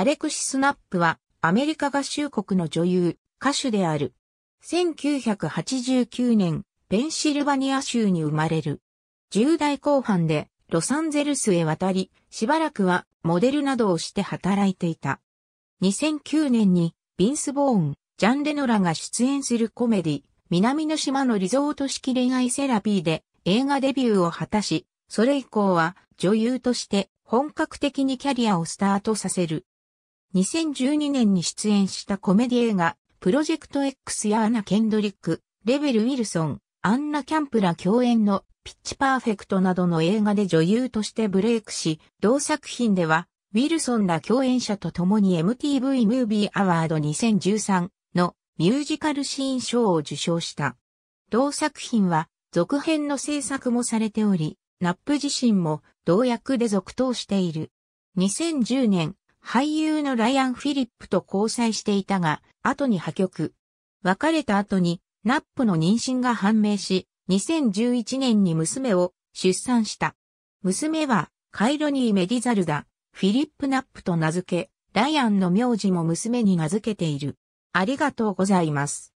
アレクシス・ナップはアメリカ合衆国の女優、歌手である。1989年、ペンシルバニア州に生まれる。10代後半でロサンゼルスへ渡り、しばらくはモデルなどをして働いていた。2009年にビンス・ボーン、ジャン・レノラが出演するコメディ、南の島のリゾート式恋愛セラピーで映画デビューを果たし、それ以降は女優として本格的にキャリアをスタートさせる。2012年に出演したコメディ映画、プロジェクト X やアナ・ケンドリック、レベル・ウィルソン、アンナ・キャンプラ共演のピッチ・パーフェクトなどの映画で女優としてブレイクし、同作品では、ウィルソンら共演者と共に MTV ムービーアワード2013のミュージカルシーン賞を受賞した。同作品は続編の制作もされており、ナップ自身も同役で続投している。2010年、俳優のライアン・フィリップと交際していたが、後に破局。別れた後に、ナップの妊娠が判明し、2011年に娘を出産した。娘は、カイロニー・メディザルダ、フィリップ・ナップと名付け、ライアンの名字も娘に名付けている。ありがとうございます。